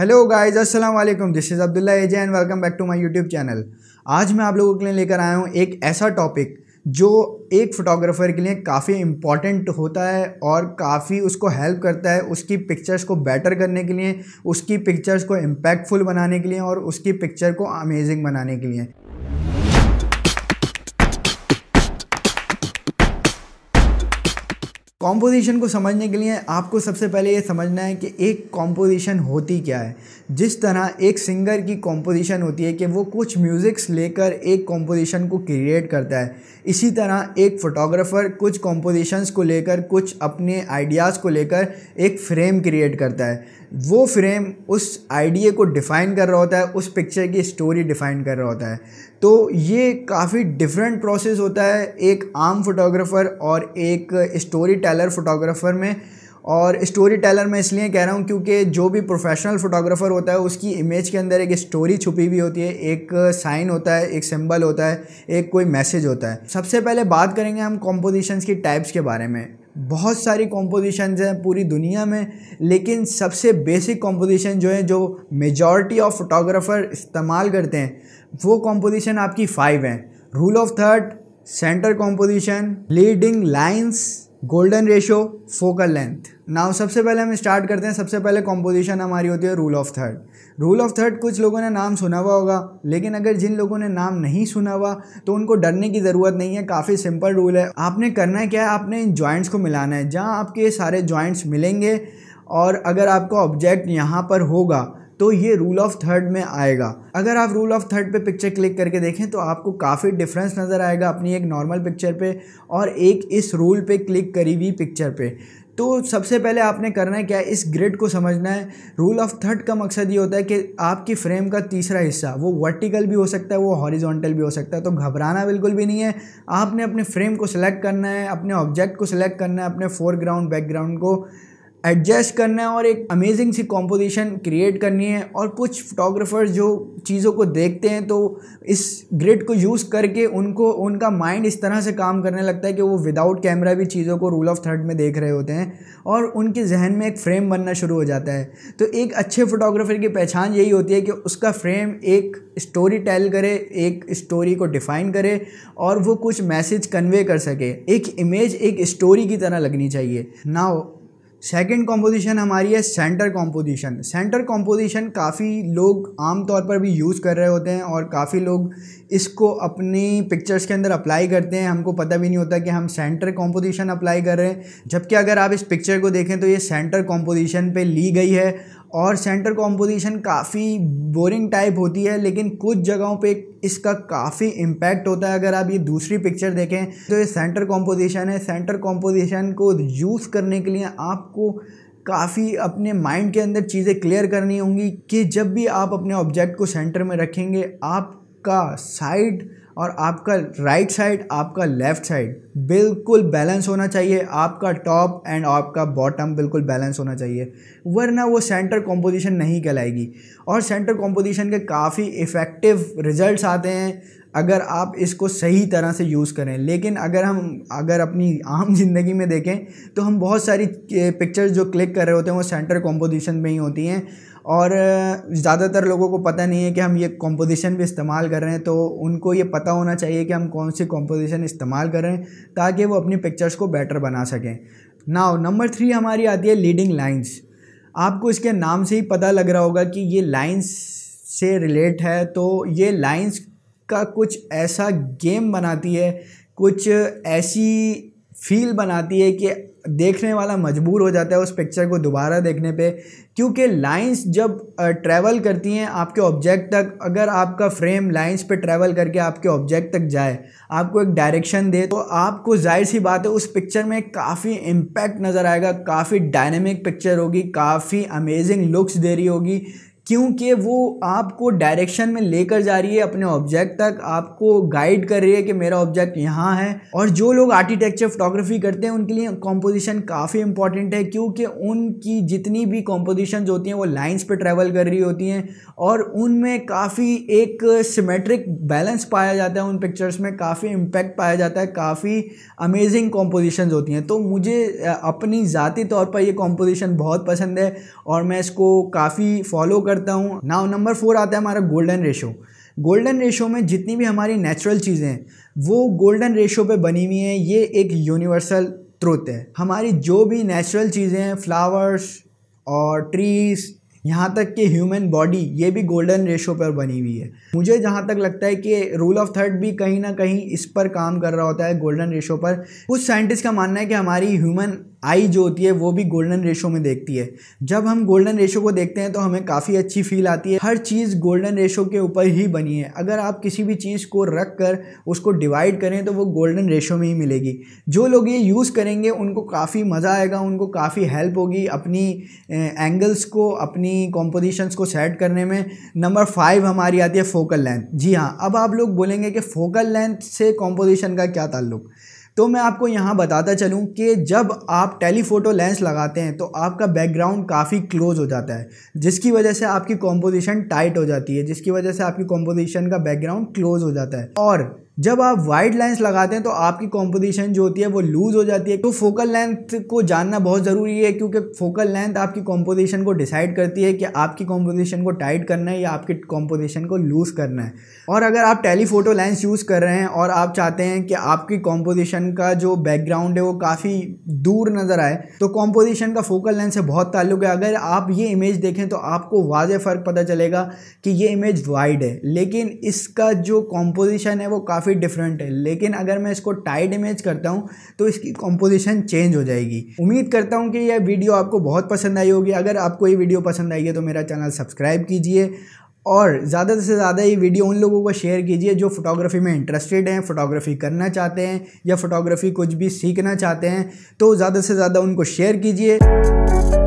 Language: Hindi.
हेलो गाइस अस्सलाम वालेकुम this is Abdullah AJ and welcome back to my YouTube channel आज मैं आप लोगों के लिए लेकर आया हूँ एक ऐसा टॉपिक जो एक फ़ोटोग्राफ़र के लिए काफ़ी इम्पॉर्टेंट होता है और काफ़ी उसको हेल्प करता है उसकी पिक्चर्स को बेटर करने के लिए उसकी पिक्चर्स को इम्पैक्टफुल बनाने के लिए और उसकी पिक्चर को अमेजिंग बनाने के लिए कॉम्पोजिशन को समझने के लिए आपको सबसे पहले ये समझना है कि एक कॉम्पोजिशन होती क्या है जिस तरह एक सिंगर की कॉम्पोजिशन होती है कि वो कुछ म्यूज़िक्स लेकर एक कॉम्पोजिशन को क्रिएट करता है इसी तरह एक फ़ोटोग्राफ़र कुछ कॉम्पोजिशंस को लेकर कुछ अपने आइडियाज़ को लेकर एक फ़्रेम क्रिएट करता है वो फ्रेम उस आइडिया को डिफ़ाइन कर रहा होता है उस पिक्चर की स्टोरी डिफ़ाइन कर रहा होता है तो ये काफ़ी डिफरेंट प्रोसेस होता है एक आम फोटोग्राफ़र और एक स्टोरी टेलर फोटोग्राफ़र में और स्टोरी टेलर मैं इसलिए कह रहा हूँ क्योंकि जो भी प्रोफेशनल फोटोग्राफ़र होता है उसकी इमेज के अंदर एक स्टोरी छुपी हुई होती है एक साइन होता है एक सिंबल होता है एक कोई मैसेज होता है सबसे पहले बात करेंगे हम कॉम्पोजिशंस की टाइप्स के बारे में बहुत सारी कॉम्पोजिशन हैं पूरी दुनिया में लेकिन सबसे बेसिक कॉम्पोजिशन जो है जो मेजॉरिटी ऑफ फोटोग्राफर इस्तेमाल करते हैं वो कॉम्पोजिशन आपकी फ़ाइव हैं rule of third centre composition leading lines golden ratio focal length now सबसे पहले हम स्टार्ट करते हैं सबसे पहले कॉम्पोजिशन हमारी होती है rule of third rule of third कुछ लोगों ने नाम सुना हुआ होगा लेकिन अगर जिन लोगों ने नाम नहीं सुना हुआ तो उनको डरने की ज़रूरत नहीं है काफ़ी सिंपल रूल है आपने करना है क्या है आपने इन जॉइंट्स को मिलाना है जहाँ आपके सारे जॉइंट्स मिलेंगे और अगर आपका ऑब्जेक्ट यहाँ पर होगा तो ये रूल ऑफ थर्ड में आएगा अगर आप रूल ऑफ थर्ड पे पिक्चर क्लिक करके देखें तो आपको काफ़ी डिफरेंस नज़र आएगा अपनी एक नॉर्मल पिक्चर पे और एक इस रूल पे क्लिक करी हुई पिक्चर पे तो सबसे पहले आपने करना है क्या इस ग्रिड को समझना है रूल ऑफ थर्ड का मकसद ये होता है कि आपकी फ्रेम का तीसरा हिस्सा वो वर्टिकल भी हो सकता है वो हॉरिजॉन्टल भी हो सकता है तो घबराना बिल्कुल भी नहीं है आपने अपने फ्रेम को सिलेक्ट करना है अपने ऑब्जेक्ट को सिलेक्ट करना है अपने फोरग्राउंड बैकग्राउंड को एडजस्ट करना है और एक अमेजिंग सी कॉम्पोजिशन क्रिएट करनी है और कुछ फोटोग्राफर्स जो चीज़ों को देखते हैं तो इस ग्रिड को यूज़ करके उनको उनका माइंड इस तरह से काम करने लगता है कि वो विदाउट कैमरा भी चीज़ों को रूल ऑफ थर्ड में देख रहे होते हैं और उनके जहन में एक फ्रेम बनना शुरू हो जाता है तो एक अच्छे फोटोग्राफर की पहचान यही होती है कि उसका फ्रेम एक स्टोरी टेल करे एक स्टोरी को डिफ़ाइन करे और वो कुछ मैसेज कन्वे कर सके एक इमेज एक स्टोरी की तरह लगनी चाहिए नाउ सेकेंड कॉम्पोजिशन हमारी है सेंटर कॉम्पोजिशन सेंटर कॉम्पोजिशन काफ़ी लोग आमतौर पर भी यूज़ कर रहे होते हैं और काफ़ी लोग इसको अपनी पिक्चर्स के अंदर अप्लाई करते हैं हमको पता भी नहीं होता कि हम सेंटर कॉम्पोजिशन अप्लाई कर रहे हैं जबकि अगर आप इस पिक्चर को देखें तो ये सेंटर कॉम्पोजिशन पे ली गई है और सेंटर कॉम्पोजिशन काफ़ी बोरिंग टाइप होती है लेकिन कुछ जगहों पे इसका काफ़ी इम्पैक्ट होता है अगर आप ये दूसरी पिक्चर देखें तो ये सेंटर कॉम्पोजिशन है सेंटर कॉम्पोजिशन को यूज़ करने के लिए आपको काफ़ी अपने माइंड के अंदर चीज़ें क्लियर करनी होंगी कि जब भी आप अपने ऑब्जेक्ट को सेंटर में रखेंगे आपका साइड और आपका राइट साइड आपका लेफ़्ट साइड बिल्कुल बैलेंस होना चाहिए आपका टॉप एंड आपका बॉटम बिल्कुल बैलेंस होना चाहिए वरना वो सेंटर कॉम्पोजिशन नहीं कहलाएगी और सेंटर कॉम्पोजिशन के काफ़ी इफ़ेक्टिव रिजल्ट्स आते हैं अगर आप इसको सही तरह से यूज़ करें लेकिन अगर हम अगर अपनी आम ज़िंदगी में देखें तो हम बहुत सारी पिक्चर्स जो क्लिक कर रहे होते हैं वो सेंटर कॉम्पोजिशन में ही होती हैं और ज़्यादातर लोगों को पता नहीं है कि हम ये कॉम्पोजिशन भी इस्तेमाल कर रहे हैं तो उनको ये पता होना चाहिए कि हम कौन सी कॉम्पोजिशन इस्तेमाल कर रहे हैं ताकि वो अपनी पिक्चर्स को बेटर बना सकें नाउ नंबर थ्री हमारी आती है लीडिंग लाइन्स आपको इसके नाम से ही पता लग रहा होगा कि ये लाइन्स से रिलेट है तो ये लाइन्स का कुछ ऐसा गेम बनाती है कुछ ऐसी फील बनाती है कि देखने वाला मजबूर हो जाता है उस पिक्चर को दोबारा देखने पे क्योंकि लाइंस जब ट्रैवल करती हैं आपके ऑब्जेक्ट तक अगर आपका फ्रेम लाइंस पे ट्रैवल करके आपके ऑब्जेक्ट तक जाए आपको एक डायरेक्शन दे तो आपको जाहिर सी बात है उस पिक्चर में काफ़ी इम्पैक्ट नज़र आएगा काफ़ी डायनेमिक पिक्चर होगी काफ़ी अमेजिंग लुक्स दे रही होगी क्योंकि वो आपको डायरेक्शन में लेकर जा रही है अपने ऑब्जेक्ट तक आपको गाइड कर रही है कि मेरा ऑब्जेक्ट यहाँ है और जो लोग आर्किटेक्चर फोटोग्राफी करते हैं उनके लिए कॉम्पोजिशन काफ़ी इंपॉर्टेंट है क्योंकि उनकी जितनी भी कॉम्पोजिशन होती हैं वो लाइन्स पर ट्रैवल कर रही होती हैं और उनमें काफ़ी एक सिमेट्रिक बैलेंस पाया जाता है उन पिक्चर्स में काफ़ी इम्पैक्ट पाया जाता है काफ़ी अमेजिंग कॉम्पोजिशन होती हैं तो मुझे अपनी ज़ाती तौर पर यह कॉम्पोजिशन बहुत पसंद है और मैं इसको काफ़ी फॉलो कर करता हूँ नाव नंबर फोर आता है हमारा गोल्डन रेशो गोल्डन रेशो में जितनी भी हमारी नेचुरल चीज़ें हैं वो गोल्डन रेशो पे बनी हुई हैं ये एक यूनिवर्सल त्रुत है हमारी जो भी नेचुरल चीज़ें हैं फ्लावर्स और ट्रीज़ यहाँ तक कि ह्यूमन बॉडी ये भी गोल्डन रेशो पर बनी हुई है मुझे जहाँ तक लगता है कि रूल ऑफ थर्ड भी कहीं ना कहीं इस पर काम कर रहा होता है गोल्डन रेशो पर कुछ साइंटिस्ट का मानना है कि हमारी ह्यूमन आई जो होती है वो भी गोल्डन रेशो में देखती है जब हम गोल्डन रेशो को देखते हैं तो हमें काफ़ी अच्छी फील आती है हर चीज़ गोल्डन रेशो के ऊपर ही बनी है अगर आप किसी भी चीज़ को रख कर उसको डिवाइड करें तो वो गोल्डन रेशो में ही मिलेगी जो लोग ये यूज़ करेंगे उनको काफ़ी मज़ा आएगा उनको काफ़ी हेल्प होगी अपनी एंगल्स को अपनी कॉम्पोजिशंस को सेट करने में नंबर फाइव हमारी आती है फोकल लेंथ जी हाँ अब आप लोग बोलेंगे कि फोकल लेंथ से कॉम्पोजिशन का क्या ताल्लुक़ तो मैं आपको यहाँ बताता चलूँ कि जब आप टेलीफोटो लेंस लगाते हैं तो आपका बैकग्राउंड काफ़ी क्लोज हो जाता है जिसकी वजह से आपकी कॉम्पोजिशन टाइट हो जाती है जिसकी वजह से आपकी कॉम्पोजिशन का बैकग्राउंड क्लोज हो जाता है और जब आप वाइड लाइन्स लगाते हैं तो आपकी कॉम्पोजिशन जो होती है वो लूज़ हो जाती है तो फोकल लेंथ को जानना बहुत ज़रूरी है क्योंकि फोकल लेंथ आपकी कॉम्पोजिशन को डिसाइड करती है कि आपकी कॉम्पोजिशन को टाइट करना है या आपकी कॉम्पोजिशन को लूज़ करना है और अगर आप टेलीफोटो लेंस यूज़ कर रहे हैं और आप चाहते हैं कि आपकी कॉम्पोजिशन का जो बैकग्राउंड है वो काफ़ी दूर नज़र आए तो कॉम्पोजिशन का फोकल लेंथ से बहुत ताल्लुक है अगर आप ये इमेज देखें तो आपको वाज फ़र्क पता चलेगा कि ये इमेज वाइड है लेकिन इसका जो कॉम्पोजिशन है वो काफ़ी काफ़ी डिफरेंट है लेकिन अगर मैं इसको टाइट इमेज करता हूँ तो इसकी कॉम्पोजिशन चेंज हो जाएगी उम्मीद करता हूँ कि यह वीडियो आपको बहुत पसंद आई होगी अगर आपको ये वीडियो पसंद आई है तो मेरा चैनल सब्सक्राइब कीजिए और ज़्यादा से ज़्यादा ये वीडियो उन लोगों को शेयर कीजिए जो फोटोग्राफी में इंटरेस्टेड हैं फोटोग्राफी करना चाहते हैं या फोटोग्राफी कुछ भी सीखना चाहते हैं तो ज़्यादा से ज़्यादा उनको शेयर कीजिए